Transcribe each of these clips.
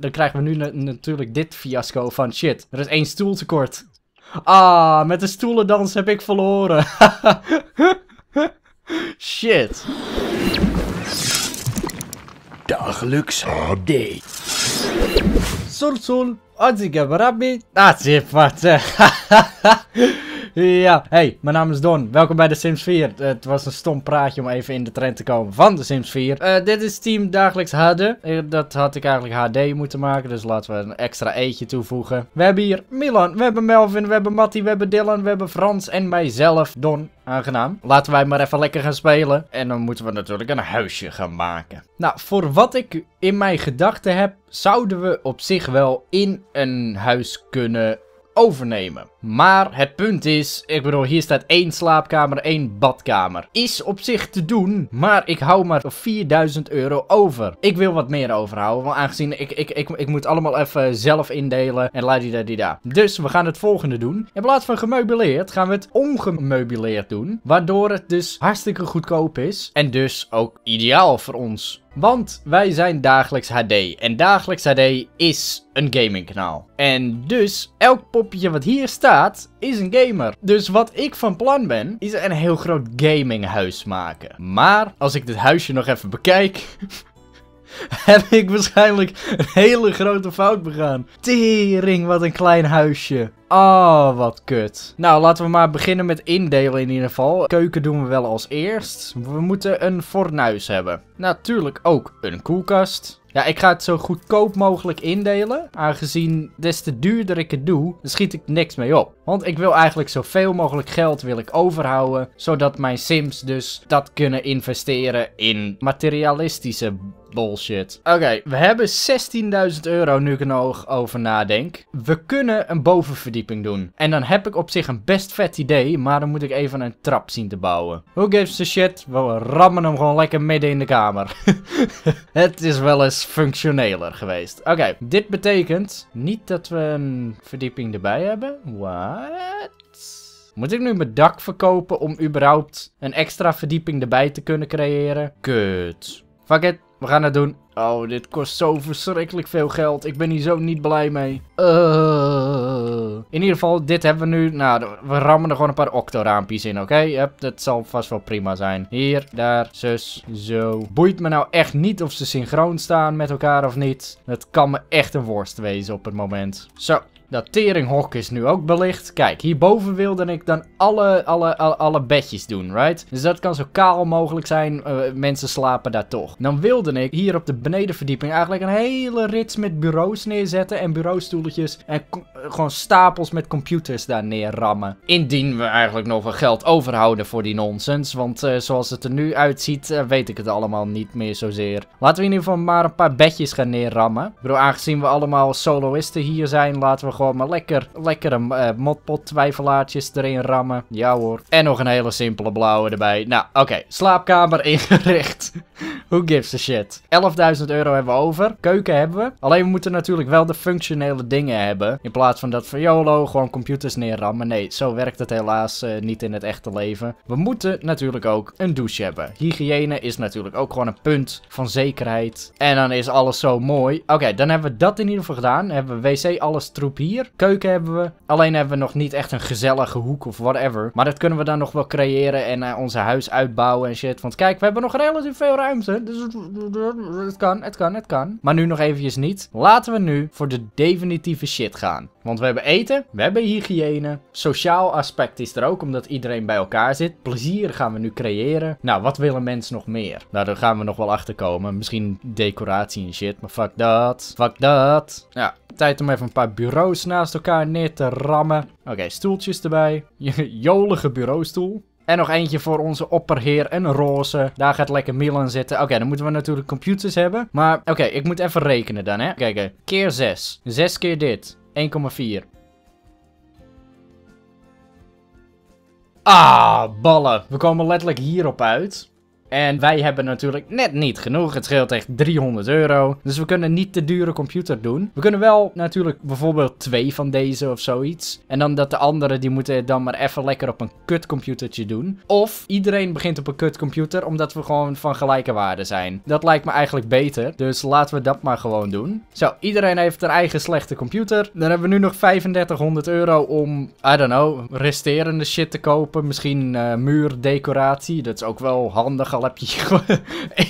dan krijgen we nu natuurlijk dit fiasco van shit. Er is één stoel tekort. Ah, met de stoelendans heb ik verloren. shit. Dagelijks HD. Sul sul, azige rabbi, azifat ja, hey, mijn naam is Don. Welkom bij de Sims 4. Het was een stom praatje om even in de trend te komen van de Sims 4. Eh, dit is Team Dagelijks HD. Eh, dat had ik eigenlijk HD moeten maken, dus laten we een extra eetje toevoegen. We hebben hier Milan, we hebben Melvin, we hebben Matty, we hebben Dylan, we hebben Frans en mijzelf, Don. Aangenaam. Laten wij maar even lekker gaan spelen. En dan moeten we natuurlijk een huisje gaan maken. Nou, voor wat ik in mijn gedachten heb, zouden we op zich wel in een huis kunnen overnemen. Maar het punt is, ik bedoel, hier staat één slaapkamer, één badkamer. Is op zich te doen, maar ik hou maar 4000 euro over. Ik wil wat meer overhouden, want aangezien ik, ik, ik, ik moet allemaal even zelf indelen en da Dus we gaan het volgende doen. In plaats van gemeubileerd gaan we het ongemeubileerd doen, waardoor het dus hartstikke goedkoop is en dus ook ideaal voor ons. Want wij zijn Dagelijks HD en Dagelijks HD is een gamingkanaal. En dus, elk poppetje wat hier staat, is een gamer. Dus wat ik van plan ben, is een heel groot gaminghuis maken. Maar, als ik dit huisje nog even bekijk... heb ik waarschijnlijk een hele grote fout begaan. Tering, wat een klein huisje. Oh, wat kut. Nou, laten we maar beginnen met indelen in ieder geval. Keuken doen we wel als eerst. We moeten een fornuis hebben. Natuurlijk ook een koelkast. Ja, ik ga het zo goedkoop mogelijk indelen. Aangezien des te duurder ik het doe, schiet ik niks mee op. Want ik wil eigenlijk zoveel mogelijk geld wil ik overhouden. Zodat mijn sims dus dat kunnen investeren in materialistische Bullshit. Oké, we hebben 16.000 euro nu ik er nog over nadenk. We kunnen een bovenverdieping doen. En dan heb ik op zich een best vet idee, maar dan moet ik even een trap zien te bouwen. Who gives a shit? We rammen hem gewoon lekker midden in de kamer. het is wel eens functioneler geweest. Oké, dit betekent niet dat we een verdieping erbij hebben. What? Moet ik nu mijn dak verkopen om überhaupt een extra verdieping erbij te kunnen creëren? Kut. Fuck it, we gaan dat doen. Oh, dit kost zo verschrikkelijk veel geld. Ik ben hier zo niet blij mee. Eh. In ieder geval, dit hebben we nu. Nou, we rammen er gewoon een paar octoraampjes in, oké? Okay? dat zal vast wel prima zijn. Hier, daar, zus, zo. Boeit me nou echt niet of ze synchroon staan met elkaar of niet. Het kan me echt een worst wezen op het moment. Zo, dat teringhok is nu ook belicht. Kijk, hierboven wilde ik dan alle, alle, alle, bedjes doen, right? Dus dat kan zo kaal mogelijk zijn. Eh, mensen slapen daar toch. Dan wilde ik hier op de benedenverdieping eigenlijk een hele rits met bureaus neerzetten. En bureaustoeltjes. En eh, gewoon stapels met computers daar neerrammen. Indien we eigenlijk nog wel geld overhouden voor die nonsens. Want eh, zoals het er nu uitziet, weet ik het allemaal niet meer zozeer. Laten we in ieder geval maar een paar bedjes gaan neerrammen. Ik bedoel, aangezien we allemaal soloisten hier zijn, laten we gewoon maar lekker, lekkere uh, twijfelaartjes erin rammen. Ja hoor. En nog een hele simpele blauwe erbij. Nou, oké. Slaapkamer ingericht. Who gives a shit? 11.000 euro hebben we over. Keuken hebben we. Alleen we moeten natuurlijk wel de functionele dingen hebben. In plaats van dat van YOLO gewoon computers neerrammen. Nee, zo werkt het helaas eh, niet in het echte leven. We moeten natuurlijk ook een douche hebben. Hygiëne is natuurlijk ook gewoon een punt van zekerheid. En dan is alles zo mooi. Oké, dan hebben we dat in ieder geval gedaan. hebben we wc alles troepie. Keuken hebben we. Alleen hebben we nog niet echt een gezellige hoek of whatever. Maar dat kunnen we dan nog wel creëren en eh, onze huis uitbouwen en shit. Want kijk, we hebben nog relatief veel ruimte. Dus het kan, het kan, het kan. Maar nu nog eventjes niet. Laten we nu voor de definitieve shit gaan. Want we hebben eten, we hebben hygiëne. Sociaal aspect is er ook, omdat iedereen bij elkaar zit. Plezier gaan we nu creëren. Nou, wat willen mensen nog meer? Nou, daar gaan we nog wel achter komen. Misschien decoratie en shit, maar fuck dat. Fuck dat. Ja, Tijd om even een paar bureaus naast elkaar neer te rammen. Oké, stoeltjes erbij. je Jolige bureaustoel. En nog eentje voor onze opperheer, en roze. Daar gaat lekker Milan zitten. Oké, dan moeten we natuurlijk computers hebben. Maar oké, ik moet even rekenen dan, hè. Kijken, keer 6. 6 keer dit. 1,4. Ah, ballen. We komen letterlijk hierop uit. En wij hebben natuurlijk net niet genoeg. Het scheelt echt 300 euro. Dus we kunnen niet de dure computer doen. We kunnen wel natuurlijk bijvoorbeeld twee van deze of zoiets. En dan dat de anderen die moeten dan maar even lekker op een kutcomputertje doen. Of iedereen begint op een kutcomputer omdat we gewoon van gelijke waarde zijn. Dat lijkt me eigenlijk beter. Dus laten we dat maar gewoon doen. Zo, iedereen heeft een eigen slechte computer. Dan hebben we nu nog 3500 euro om, I don't know, resterende shit te kopen. Misschien eh, muurdecoratie. Dat is ook wel handig heb je gewoon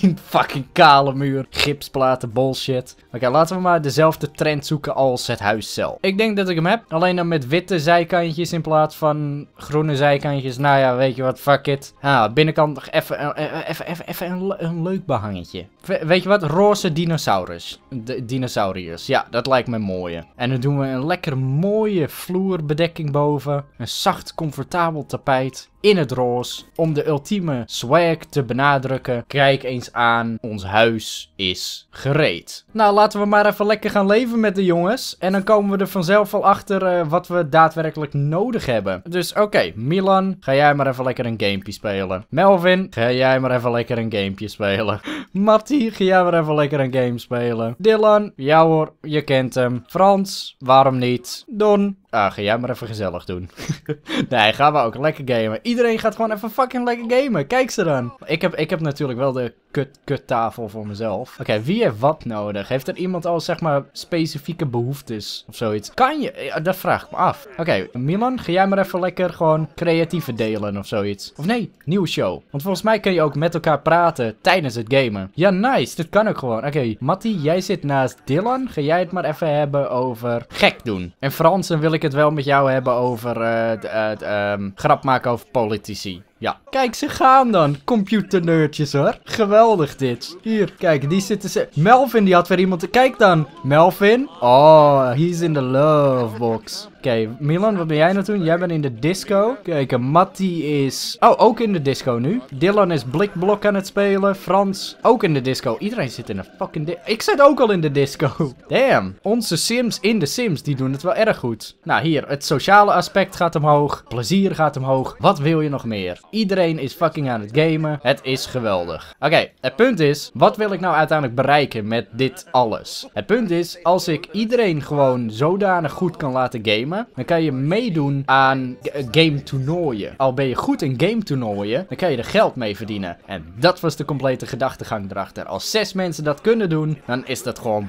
één fucking kale muur. Gipsplaten, bullshit. Oké, laten we maar dezelfde trend zoeken als het huis zelf. Ik denk dat ik hem heb. Alleen dan met witte zijkantjes in plaats van groene zijkantjes. Nou ja, weet je wat, fuck it. Ah, binnenkant nog even, eh, eh, eh, een, leuk behangetje. weet je wat, roze dinosaurus. De, ja, dat lijkt me mooie. En dan doen we een lekker mooie vloerbedekking boven. Een zacht, comfortabel tapijt in het roos Om de ultieme swag te benadrukken, kijk eens aan, ons huis is gereed. Nou, laten we maar even lekker gaan leven met de jongens. En dan komen we er vanzelf wel achter eh, wat we daadwerkelijk nodig hebben. Dus oké, Milan, ga jij maar even lekker een gamepje spelen. Melvin, ga jij maar even lekker een gamepje spelen. Matty, ga jij maar even lekker een game spelen. Dylan, jou hoor, je kent hem. Frans, waarom niet? Don, Ah, ga jij maar even gezellig doen. nee, gaan we ook lekker gamen. Iedereen gaat gewoon even fucking lekker gamen. Kijk ze dan. Ik heb, ik heb natuurlijk wel de kut, kuttafel voor mezelf. Oké, wie heeft wat nodig? Heeft er iemand al, zeg maar, specifieke behoeftes of zoiets? Kan je? Eh, dat vraag ik me af. Oké, Milan, ga jij maar even lekker gewoon creatieve delen of zoiets. Of nee, nieuwe show. Want volgens mij kun je ook met elkaar praten tijdens het gamen. Ja, nice. Dit kan ook gewoon. Oké, okay, Matti, jij zit naast Dylan. Ga jij het maar even hebben over gek doen. En Fransen wil ik het wel met jou hebben over uh, grap maken over politici. Ja. Kijk, ze gaan dan. Computerneurtjes hoor. Geweldig dit. Hier, kijk, die zitten ze... Melvin, die had weer iemand... Kijk dan. Melvin. Oh, he's in the love box. Oké, Milan, wat ben jij nou toen? Jij bent in de disco. Kijk, eh, Matty is... Oh, ook in de disco nu. Dylan is blikblok aan het spelen. Frans, ook in de disco. Iedereen zit in een fucking... Ik zit ook al in de disco. Damn. Onze Sims in de Sims, die doen het wel erg goed. Nou, hier. Het sociale aspect gaat omhoog. Plezier gaat omhoog. Wat wil je nog meer? Iedereen is fucking aan het gamen. Het is geweldig. Oké, het punt is... Wat wil ik nou uiteindelijk bereiken met dit alles? Het punt is, als ik iedereen gewoon zodanig goed kan laten gamen dan kan je meedoen aan eh, game toernooien. Al ben je goed in game toernooien, dan kan je er geld mee verdienen. En dat was de complete gedachtegang erachter. Als zes mensen dat kunnen doen, dan is dat gewoon...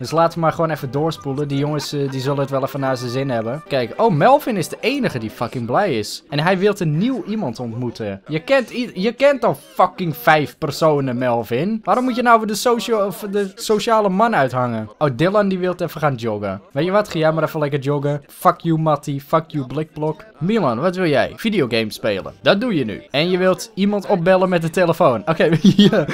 Dus laten we maar gewoon even doorspoelen. Die jongens eh, die zullen het wel even naar zijn zin hebben. Kijk, oh, Melvin is de enige die fucking blij is. En hij wil een nieuw iemand ontmoeten. Je kent, je kent al fucking vijf personen, Melvin. Waarom moet je nou weer de, de sociale man uithangen? Oh, Dylan die wil even gaan joggen. Weet je wat, ga jij maar even lekker joggen. Fuck you, Matty. Fuck you, Blikblok. Milan, wat wil jij? Videogame spelen. Dat doe je nu. En je wilt iemand opbellen met de telefoon. Oké, ja.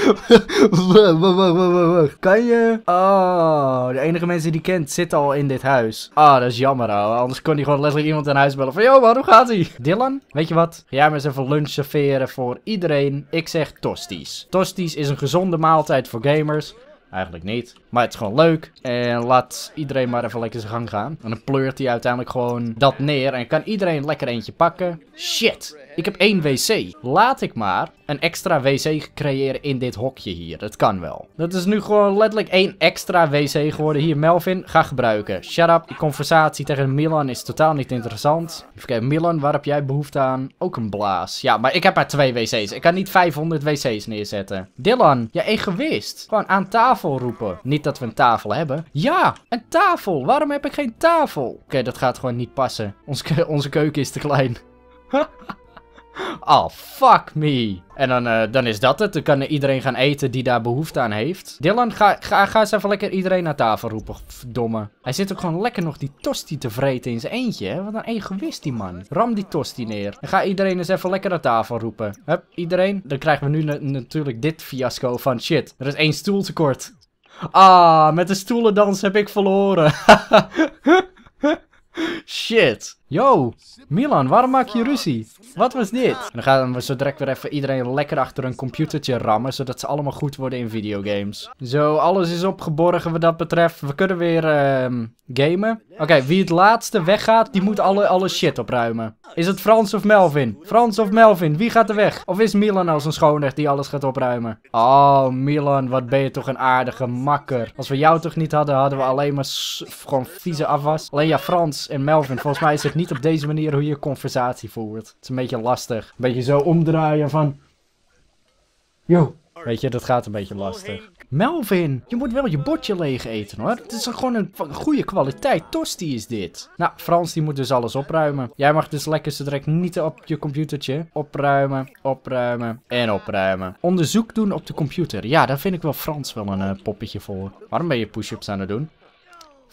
wacht, Kan je? Ah. Oh. Oh, de enige mensen die kent zitten al in dit huis. Ah, dat is jammer, ouwe. Anders kon hij gewoon letterlijk iemand in huis bellen van... Yo, man, hoe gaat ie? Dylan, weet je wat? Ga jij maar eens even lunch serveren voor iedereen. Ik zeg tosties. Tosties is een gezonde maaltijd voor gamers. Eigenlijk niet. Maar het is gewoon leuk. En laat iedereen maar even lekker zijn gang gaan. En dan pleurt hij uiteindelijk gewoon dat neer. En kan iedereen lekker eentje pakken. Shit. Ik heb één wc. Laat ik maar een extra wc creëren in dit hokje hier. Dat kan wel. Dat is nu gewoon letterlijk één extra wc geworden. Hier, Melvin, ga gebruiken. Shut up. Die conversatie tegen Milan is totaal niet interessant. Even kijken, Milan, waar heb jij behoefte aan? Ook een blaas. Ja, maar ik heb maar twee wc's. Ik kan niet 500 wc's neerzetten. Dylan, ja, egoïst. Gewoon aan tafel roepen. Niet dat we een tafel hebben. Ja, een tafel. Waarom heb ik geen tafel? Oké, dat gaat gewoon niet passen. Onze, onze keuken is te klein. Oh, fuck me. En dan, eh, dan is dat het. Dan kan iedereen gaan eten die daar behoefte aan heeft. Dylan, ga, ga, ga eens even lekker iedereen naar tafel roepen. Verdomme. Hij zit ook gewoon lekker nog die tosti te vreten in zijn eentje. Hè? Wat een egoïst die man. Ram die tosti neer. En ga iedereen eens even lekker naar tafel roepen. Hup, iedereen. Dan krijgen we nu natuurlijk dit fiasco van shit. Er is één stoel tekort. Ah, met de stoelendans heb ik verloren. shit. Yo, Milan, waarom maak je ruzie? Wat was dit? dan gaan we zo direct weer even iedereen lekker achter een computertje rammen, zodat ze allemaal goed worden in videogames. Zo, alles is opgeborgen wat dat betreft. We kunnen weer ehm, gamen. Oké, wie het laatste weggaat, die moet alle, alle shit opruimen. Is het Frans of Melvin? Frans of Melvin, wie gaat er weg? Of is Milan als een schoonheid die alles gaat opruimen? Oh, Milan, wat ben je toch een aardige makker. Als we jou toch niet hadden, hadden we alleen maar gewoon vieze afwas. Alleen ja, Frans en Melvin, volgens mij is het niet op deze manier hoe je conversatie voert. Het is een beetje lastig. Een beetje zo omdraaien van... Yo, Weet je, dat gaat een beetje lastig. Melvin, je moet wel je bordje leeg eten hoor. Het is gewoon een goede kwaliteit. Tosti is dit. Nou, Frans die moet dus alles opruimen. Jij mag dus lekker zo direct niet op je computertje. Opruimen, opruimen en opruimen. Onderzoek doen op de computer. Ja, daar vind ik wel Frans wel een eh, poppetje voor. Waarom ben je push-ups aan het doen?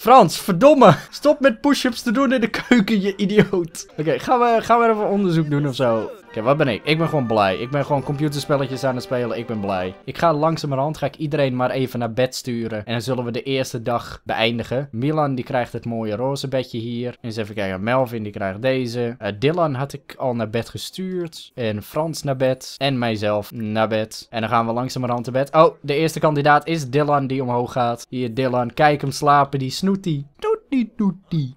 Frans, verdomme. Stop met push-ups te doen in de keuken, je idioot. Oké, gaan, we, gaan we even onderzoek doen of zo? Kijk, wat ben ik? Ik ben gewoon blij. Ik ben gewoon computerspelletjes aan het spelen. Ik ben blij. Ik ga langzamerhand ga ik iedereen maar even naar bed sturen. En dan zullen we de eerste dag beëindigen. Milan die krijgt het mooie roze bedje hier. Eens even kijken. Melvin die krijgt deze. Eh, Dylan had ik al naar bed gestuurd. En Frans naar bed. En mijzelf naar bed. En dan gaan we langzamerhand naar bed. Oh, de eerste kandidaat is Dylan die omhoog gaat. Hier Dylan. Kijk hem slapen. Die snoetie. Doetie doetie.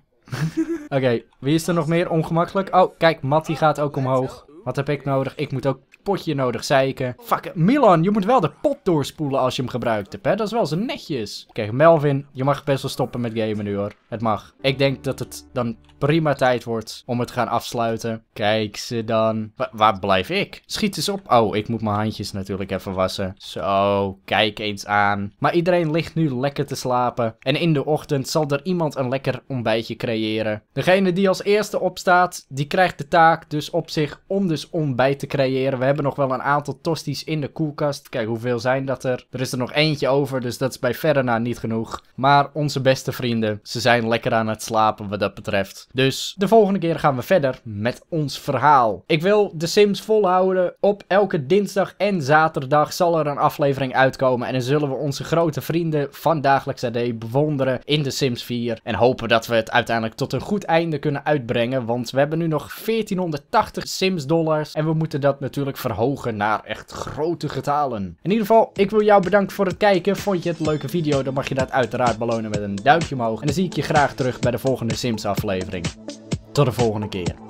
Oké, wie is er nog meer ongemakkelijk? Oh, kijk, Matty gaat ook omhoog. Wat heb ik nodig? Ik moet ook potje nodig zeiken. Fuck, Milan, je moet wel de pot doorspoelen als je hem gebruikt hebt, hè. Dat is wel zo netjes. Kijk, Melvin, je mag best wel stoppen met gamen nu, hoor. Het mag. Ik denk dat het dan prima tijd wordt om het te gaan afsluiten. Kijk ze dan. waar blijf ik? Schiet eens op. Oh, ik moet mijn handjes natuurlijk even wassen. Zo, kijk eens aan. Maar iedereen ligt nu lekker te slapen. En in de ochtend zal er iemand een lekker ontbijtje creëren. Degene die als eerste opstaat, die krijgt de taak dus op zich om dus ontbijt te creëren. We hebben hebben nog wel een aantal tosties in de koelkast. Kijk, hoeveel zijn dat er? Er is er nog eentje over, dus dat is bij verre na niet genoeg. Maar onze beste vrienden, ze zijn lekker aan het slapen wat dat betreft. Dus de volgende keer gaan we verder met ons verhaal. Ik wil de Sims volhouden. Op elke dinsdag en zaterdag zal er een aflevering uitkomen. En dan zullen we onze grote vrienden van Dagelijks AD bewonderen in The Sims 4. En hopen dat we het uiteindelijk tot een goed einde kunnen uitbrengen. Want we hebben nu nog 1480 Sims dollars. En we moeten dat natuurlijk verhogen naar echt grote getalen. In ieder geval, ik wil jou bedanken voor het kijken. Vond je het een leuke video, dan mag je dat uiteraard belonen met een duimpje omhoog. En dan zie ik je graag terug bij de volgende Sims aflevering. Tot de volgende keer.